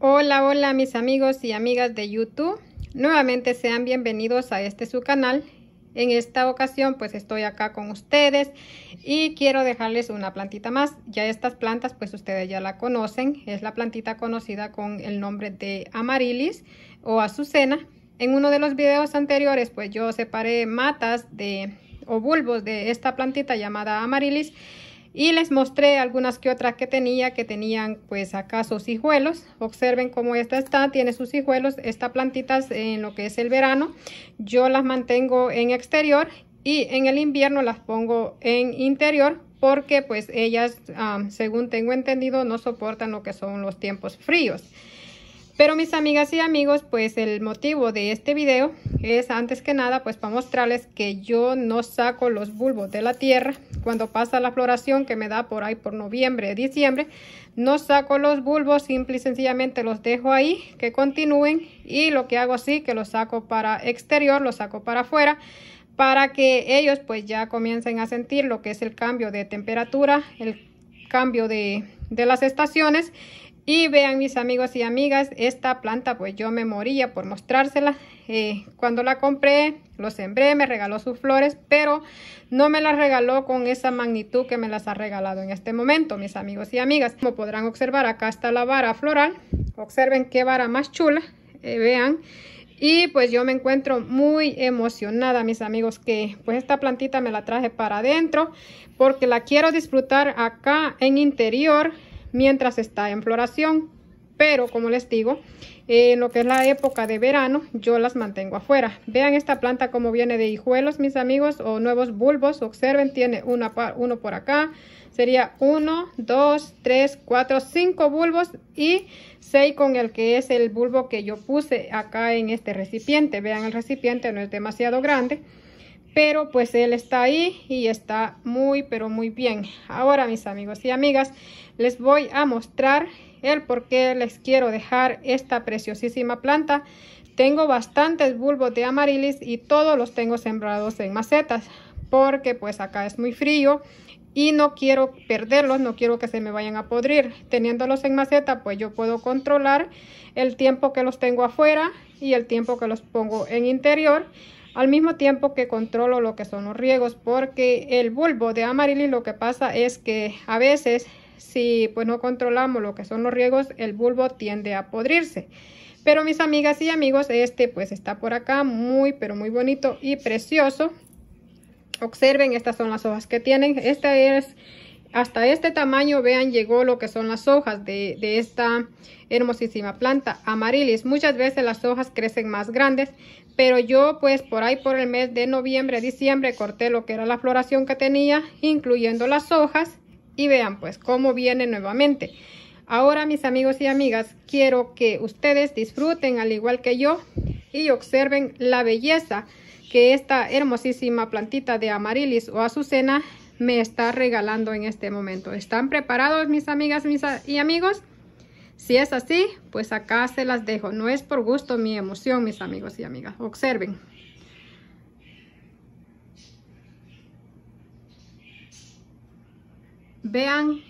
Hola, hola mis amigos y amigas de YouTube. Nuevamente sean bienvenidos a este su canal. En esta ocasión pues estoy acá con ustedes y quiero dejarles una plantita más. Ya estas plantas pues ustedes ya la conocen. Es la plantita conocida con el nombre de amarilis o azucena. En uno de los videos anteriores pues yo separé matas de o bulbos de esta plantita llamada amarilis y les mostré algunas que otras que tenía que tenían pues acá sus hijuelos observen cómo esta está tiene sus hijuelos estas plantitas en lo que es el verano yo las mantengo en exterior y en el invierno las pongo en interior porque pues ellas según tengo entendido no soportan lo que son los tiempos fríos pero mis amigas y amigos, pues el motivo de este video es antes que nada pues para mostrarles que yo no saco los bulbos de la tierra cuando pasa la floración que me da por ahí por noviembre, diciembre. No saco los bulbos, simple y sencillamente los dejo ahí que continúen y lo que hago así que los saco para exterior, los saco para afuera para que ellos pues ya comiencen a sentir lo que es el cambio de temperatura, el cambio de, de las estaciones y vean mis amigos y amigas, esta planta pues yo me moría por mostrársela. Eh, cuando la compré, lo sembré, me regaló sus flores, pero no me las regaló con esa magnitud que me las ha regalado en este momento, mis amigos y amigas. Como podrán observar, acá está la vara floral. Observen qué vara más chula, eh, vean. Y pues yo me encuentro muy emocionada, mis amigos, que pues esta plantita me la traje para adentro porque la quiero disfrutar acá en interior mientras está en floración. Pero como les digo, eh, en lo que es la época de verano, yo las mantengo afuera. Vean esta planta como viene de hijuelos, mis amigos, o nuevos bulbos. Observen, tiene uno por acá. Sería uno, dos, tres, cuatro, cinco bulbos y seis con el que es el bulbo que yo puse acá en este recipiente. Vean, el recipiente no es demasiado grande pero pues él está ahí y está muy pero muy bien ahora mis amigos y amigas les voy a mostrar el por qué les quiero dejar esta preciosísima planta tengo bastantes bulbos de amarilis y todos los tengo sembrados en macetas porque pues acá es muy frío y no quiero perderlos, no quiero que se me vayan a podrir. Teniéndolos en maceta, pues yo puedo controlar el tiempo que los tengo afuera y el tiempo que los pongo en interior al mismo tiempo que controlo lo que son los riegos porque el bulbo de amarilis lo que pasa es que a veces si pues no controlamos lo que son los riegos el bulbo tiende a podrirse pero mis amigas y amigos este pues está por acá muy pero muy bonito y precioso observen estas son las hojas que tienen esta es hasta este tamaño, vean, llegó lo que son las hojas de, de, esta hermosísima planta amarilis. Muchas veces las hojas crecen más grandes, pero yo pues por ahí por el mes de noviembre, diciembre corté lo que era la floración que tenía, incluyendo las hojas. Y vean pues cómo viene nuevamente. Ahora mis amigos y amigas, quiero que ustedes disfruten al igual que yo y observen la belleza que esta hermosísima plantita de amarilis o azucena me está regalando en este momento. ¿Están preparados mis amigas y amigos? Si es así, pues acá se las dejo. No es por gusto mi emoción, mis amigos y amigas. Observen. Vean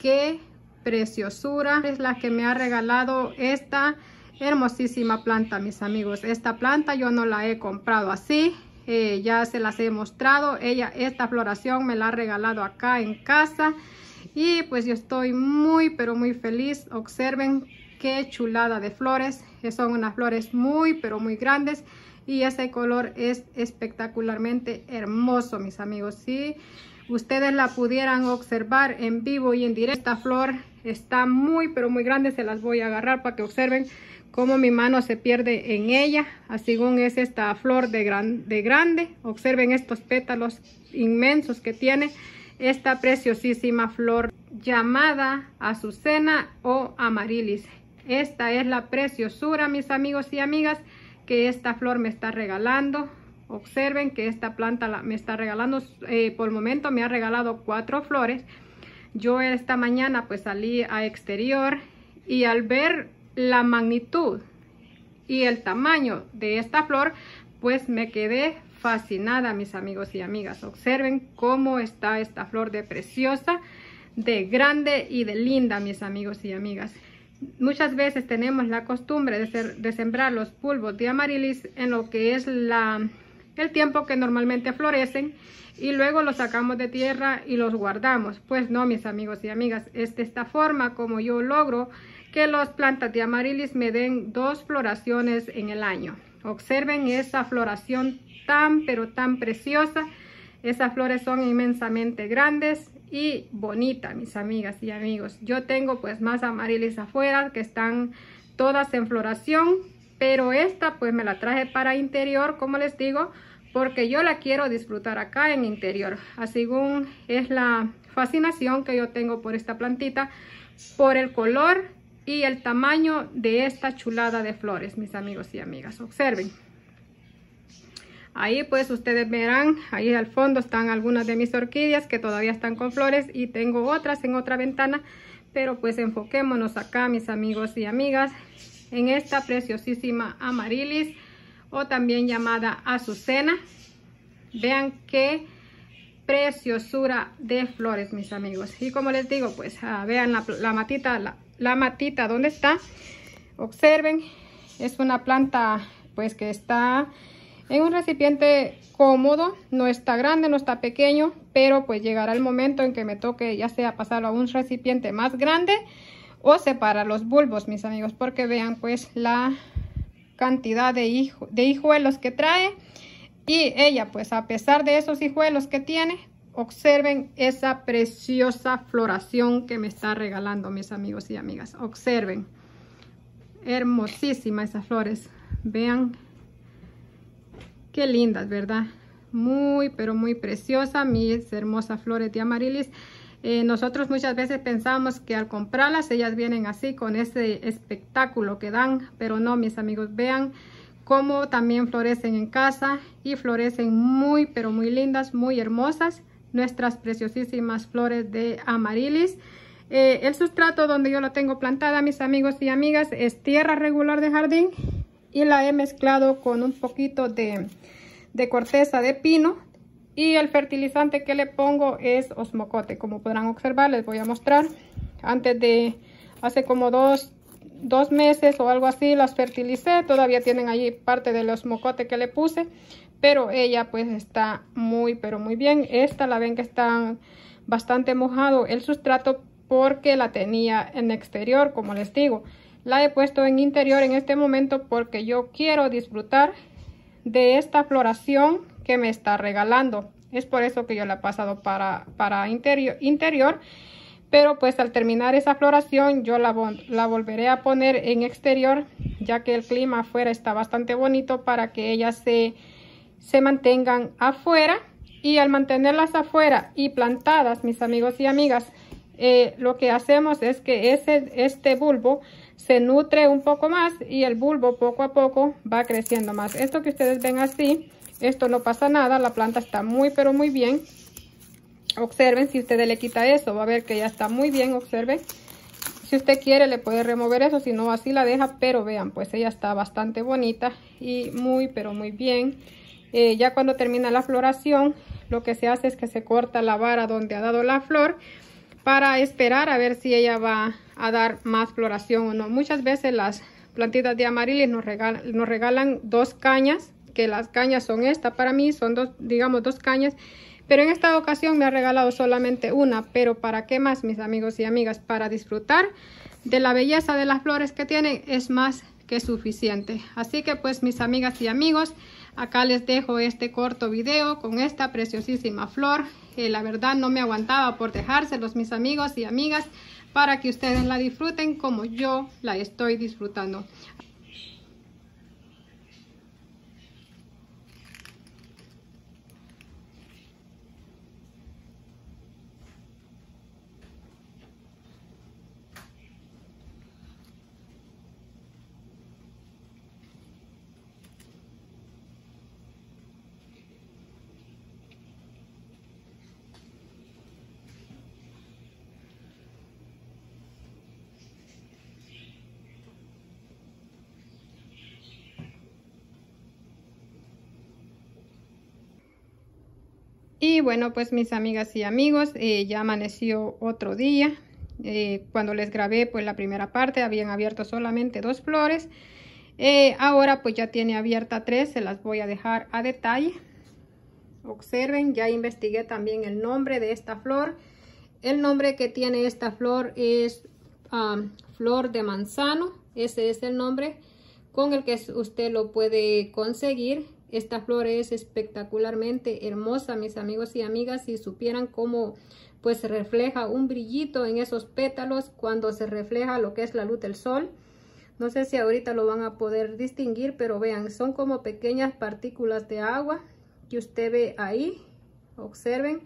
qué preciosura es la que me ha regalado esta hermosísima planta, mis amigos. Esta planta yo no la he comprado así. Eh, ya se las he mostrado. Ella, esta floración me la ha regalado acá en casa y pues yo estoy muy pero muy feliz observen qué chulada de flores son unas flores muy pero muy grandes y ese color es espectacularmente hermoso mis amigos si ustedes la pudieran observar en vivo y en directo esta flor está muy pero muy grande se las voy a agarrar para que observen cómo mi mano se pierde en ella así como es esta flor de, de grande observen estos pétalos inmensos que tiene esta preciosísima flor llamada azucena o amarilis. Esta es la preciosura, mis amigos y amigas, que esta flor me está regalando. Observen que esta planta me está regalando, eh, por el momento me ha regalado cuatro flores. Yo esta mañana pues salí a exterior y al ver la magnitud y el tamaño de esta flor, pues me quedé fascinada, mis amigos y amigas. Observen cómo está esta flor de preciosa, de grande y de linda, mis amigos y amigas. Muchas veces tenemos la costumbre de, sembrar los pulvos de amarilis en lo que es la, el tiempo que normalmente florecen y luego los sacamos de tierra y los guardamos. Pues no, mis amigos y amigas, es de esta forma como yo logro que las plantas de amarilis me den dos floraciones en el año. Observen esa floración tan pero tan preciosa. Esas flores son inmensamente grandes y bonitas, mis amigas y amigos. Yo tengo pues más amarillas afuera que están todas en floración, pero esta pues me la traje para interior, como les digo, porque yo la quiero disfrutar acá en interior. Así es la fascinación que yo tengo por esta plantita, por el color y el tamaño de esta chulada de flores, mis amigos y amigas. Observen. Ahí pues ustedes verán, ahí al fondo están algunas de mis orquídeas que todavía están con flores y tengo otras en otra ventana. Pero pues enfoquémonos acá mis amigos y amigas en esta preciosísima amarilis o también llamada azucena. Vean qué preciosura de flores mis amigos. Y como les digo pues ah, vean la, matita, la, matita donde está. Observen, es una planta pues que está en un recipiente cómodo, no está grande, no está pequeño, pero pues llegará el momento en que me toque ya sea pasarlo a un recipiente más grande o separar los bulbos, mis amigos, porque vean pues la cantidad de, de hijuelos que trae y ella pues a pesar de esos hijuelos que tiene, observen esa preciosa floración que me está regalando mis amigos y amigas, observen hermosísimas esas flores, vean Qué lindas, ¿verdad? Muy, pero muy preciosa mis hermosas flores de amarilis. Eh, nosotros muchas veces pensamos que al comprarlas ellas vienen así con ese espectáculo que dan, pero no, mis amigos, vean cómo también florecen en casa y florecen muy, pero muy lindas, muy hermosas nuestras preciosísimas flores de amarilis. Eh, el sustrato donde yo lo tengo plantada, mis amigos y amigas, es tierra regular de jardín y la he mezclado con un poquito de, corteza de pino y el fertilizante que le pongo es osmocote como podrán observar les voy a mostrar antes de hace como dos, dos meses o algo así las fertilicé todavía tienen allí parte del osmocote que le puse pero ella pues está muy pero muy bien esta la ven que está bastante mojado el sustrato porque la tenía en exterior como les digo la he puesto en interior en este momento porque yo quiero disfrutar de esta floración que me está regalando. Es por eso que yo la he pasado para, para interior, Pero pues al terminar esa floración yo la, la volveré a poner en exterior ya que el clima afuera está bastante bonito para que ellas se, mantengan afuera. Y al mantenerlas afuera y plantadas, mis amigos y amigas, eh, lo que hacemos es que ese, este bulbo se nutre un poco más y el bulbo poco a poco va creciendo más. Esto que ustedes ven así, esto no pasa nada, la planta está muy pero muy bien. Observen si usted le quita eso, va a ver que ya está muy bien, observen. Si usted quiere le puede remover eso, si no así la deja, pero vean, pues ella está bastante bonita y muy pero muy bien. Eh, ya cuando termina la floración, lo que se hace es que se corta la vara donde ha dado la flor para esperar a ver si ella va a dar más floración o no. Muchas veces las plantitas de amarilis nos regalan, nos regalan dos cañas, que las cañas son estas para mí, son dos, digamos dos cañas, pero en esta ocasión me ha regalado solamente una, pero ¿para qué más mis amigos y amigas? Para disfrutar de la belleza de las flores que tienen es más que suficiente. Así que pues mis amigas y amigos, Acá les dejo este corto video con esta preciosísima flor. que eh, la verdad no me aguantaba por dejárselos mis amigos y amigas para que ustedes la disfruten como yo la estoy disfrutando. Y bueno, pues mis amigas y amigos, eh, ya amaneció otro día. Eh, cuando les grabé pues la primera parte habían abierto solamente dos flores. Eh, ahora pues ya tiene abierta tres, se las voy a dejar a detalle. Observen, ya investigué también el nombre de esta flor. El nombre que tiene esta flor es flor de manzano, ese es el nombre con el que usted lo puede conseguir esta flor es espectacularmente hermosa, mis amigos y amigas, si supieran cómo pues se refleja un brillito en esos pétalos cuando se refleja lo que es la luz del sol. No sé si ahorita lo van a poder distinguir, pero vean, son como pequeñas partículas de agua que usted ve ahí. Observen,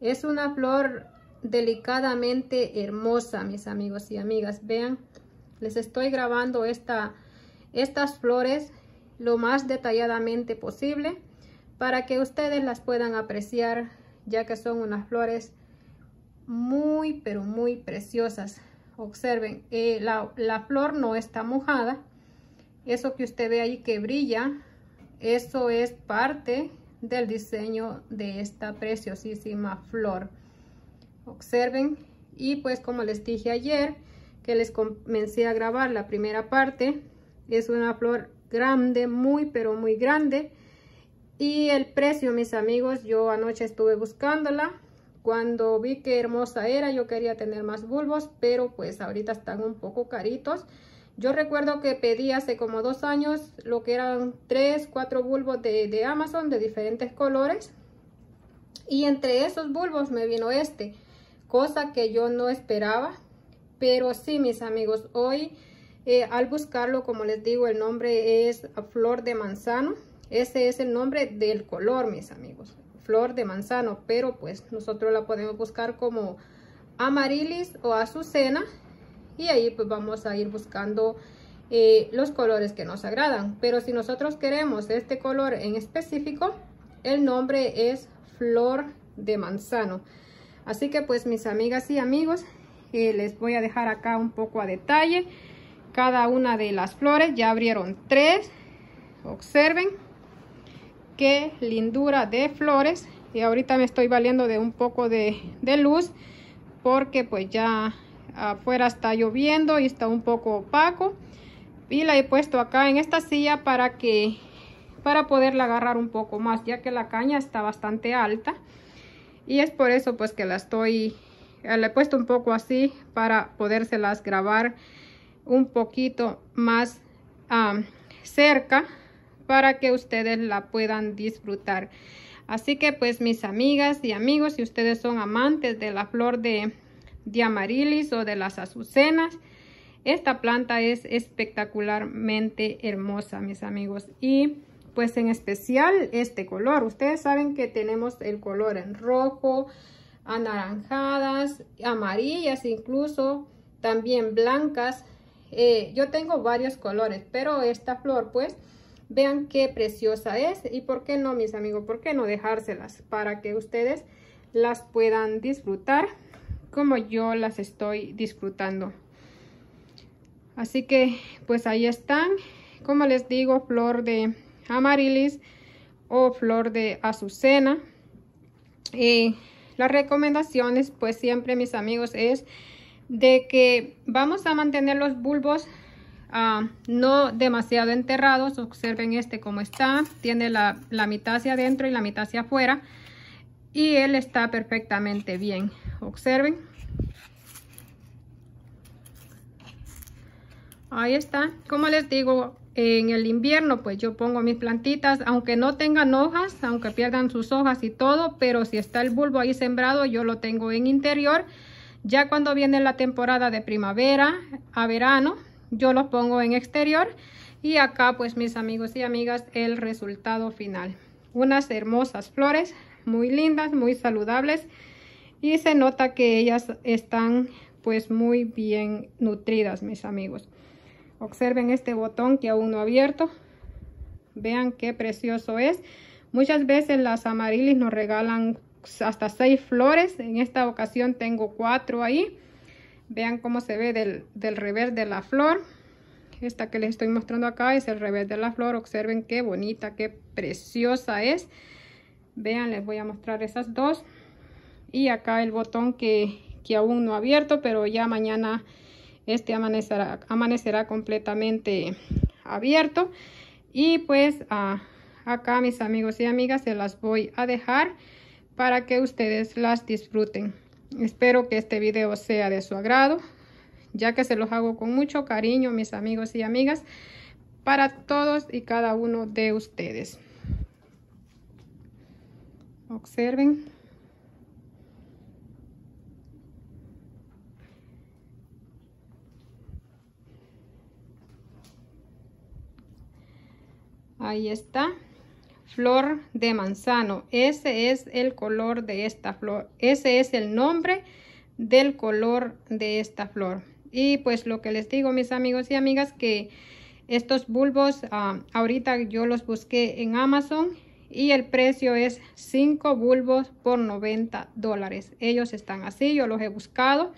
es una flor delicadamente hermosa, mis amigos y amigas. Vean, les estoy grabando esta, estas flores lo más detalladamente posible para que ustedes las puedan apreciar ya que son unas flores muy pero muy preciosas observen eh, la, la flor no está mojada eso que usted ve ahí que brilla eso es parte del diseño de esta preciosísima flor observen y pues como les dije ayer que les comencé a grabar la primera parte es una flor grande, muy pero muy grande. Y el precio, mis amigos, yo anoche estuve buscándola. Cuando vi que hermosa era, yo quería tener más bulbos, pero pues ahorita están un poco caritos. Yo recuerdo que pedí hace como dos años lo que eran tres, cuatro bulbos de, de Amazon de diferentes colores. Y entre esos bulbos me vino este, cosa que yo no esperaba. Pero sí, mis amigos, hoy eh, al buscarlo, como les digo, el nombre es flor de manzano. Ese es el nombre del color, mis amigos. Flor de manzano, pero pues nosotros la podemos buscar como amarilis o azucena. Y ahí pues vamos a ir buscando eh, los colores que nos agradan. Pero si nosotros queremos este color en específico, el nombre es flor de manzano. Así que pues mis amigas y amigos, eh, les voy a dejar acá un poco a detalle cada una de las flores. Ya abrieron tres. Observen qué lindura de flores. Y ahorita me estoy valiendo de un poco de, de luz porque pues ya afuera está lloviendo y está un poco opaco. Y la he puesto acá en esta silla para que para poderla agarrar un poco más ya que la caña está bastante alta y es por eso pues que la estoy le he puesto un poco así para podérselas grabar un poquito más cerca para que ustedes la puedan disfrutar. Así que pues mis amigas y amigos, si ustedes son amantes de la flor de, de o de las azucenas, esta planta es espectacularmente hermosa, mis amigos. Y pues en especial este color. Ustedes saben que tenemos el color en rojo, anaranjadas, amarillas incluso, también blancas. Eh, yo tengo varios colores, pero esta flor pues vean qué preciosa es y por qué no mis amigos, por qué no dejárselas para que ustedes las puedan disfrutar como yo las estoy disfrutando. Así que pues ahí están, como les digo, flor de amarilis o flor de azucena. Eh, las recomendaciones pues siempre mis amigos es de que vamos a mantener los bulbos ah, no demasiado enterrados. Observen este como está. Tiene la, la mitad hacia adentro y la mitad hacia afuera. Y él está perfectamente bien. Observen. Ahí está. Como les digo, en el invierno pues yo pongo mis plantitas, aunque no tengan hojas, aunque pierdan sus hojas y todo, pero si está el bulbo ahí sembrado, yo lo tengo en interior. Ya cuando viene la temporada de primavera a verano, yo los pongo en exterior y acá pues mis amigos y amigas el resultado final. Unas hermosas flores, muy lindas, muy saludables y se nota que ellas están pues muy bien nutridas mis amigos. Observen este botón que aún no ha abierto. Vean qué precioso es. Muchas veces las amarilis nos regalan pues, hasta seis flores. En esta ocasión tengo cuatro ahí. Vean cómo se ve del, revés de la flor. Esta que les estoy mostrando acá es el revés de la flor. Observen qué bonita, qué preciosa es. Vean, les voy a mostrar esas dos. Y acá el botón que, aún no ha abierto, pero ya mañana este amanecerá, amanecerá completamente abierto. Y pues ah, acá mis amigos y amigas se las voy a dejar para que ustedes las disfruten. Espero que este video sea de su agrado, ya que se los hago con mucho cariño, mis amigos y amigas, para todos y cada uno de ustedes. Observen. Ahí está flor de manzano. Ese es el color de esta flor. Ese es el nombre del color de esta flor. Y pues lo que les digo, mis amigos y amigas, que estos bulbos ah, ahorita yo los busqué en Amazon y el precio es 5 bulbos por 90 dólares. Ellos están así, yo los he buscado.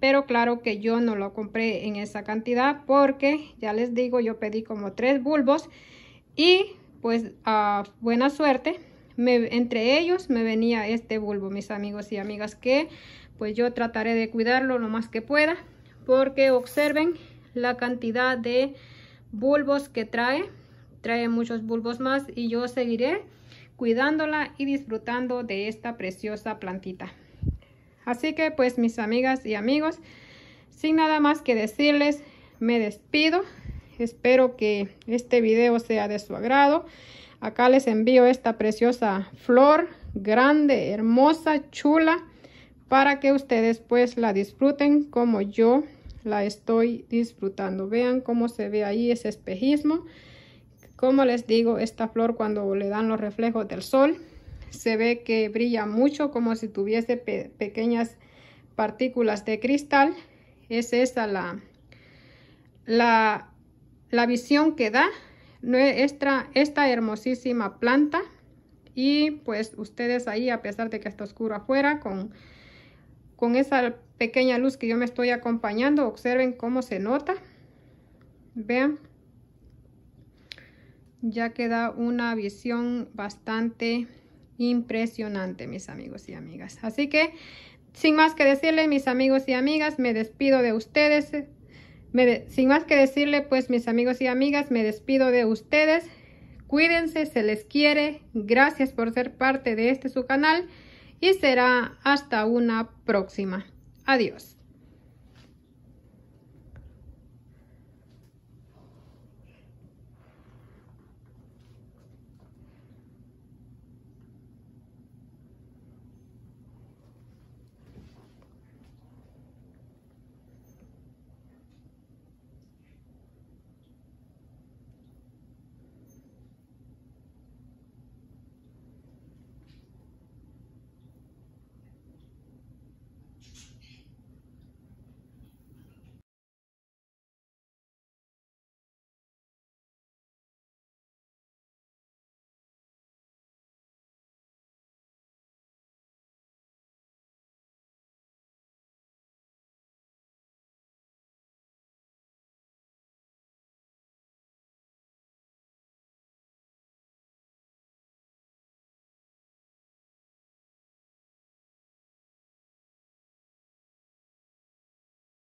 Pero claro que yo no lo compré en esa cantidad porque, ya les digo, yo pedí como tres bulbos y pues a buena suerte. entre ellos me venía este bulbo, mis amigos y amigas, que pues yo trataré de cuidarlo lo más que pueda, porque observen la cantidad de bulbos que trae, trae muchos bulbos más y yo seguiré cuidándola y disfrutando de esta preciosa plantita. Así que pues mis amigas y amigos, sin nada más que decirles, me despido. Espero que este video sea de su agrado. Acá les envío esta preciosa flor, grande, hermosa, chula, para que ustedes pues la disfruten como yo la estoy disfrutando. Vean cómo se ve ahí ese espejismo. Como les digo, esta flor cuando le dan los reflejos del sol, se ve que brilla mucho como si tuviese pequeñas partículas de cristal. Es esa la, la la visión que da nuestra, esta hermosísima planta. Y pues ustedes ahí, a pesar de que está oscuro afuera, con, con esa pequeña luz que yo me estoy acompañando, observen cómo se nota. Vean, ya queda una visión bastante impresionante, mis amigos y amigas. Así que, sin más que decirle mis amigos y amigas, me despido de ustedes sin más que decirle, pues mis amigos y amigas, me despido de ustedes. Cuídense, se les quiere. Gracias por ser parte de este su canal y será hasta una próxima. Adiós.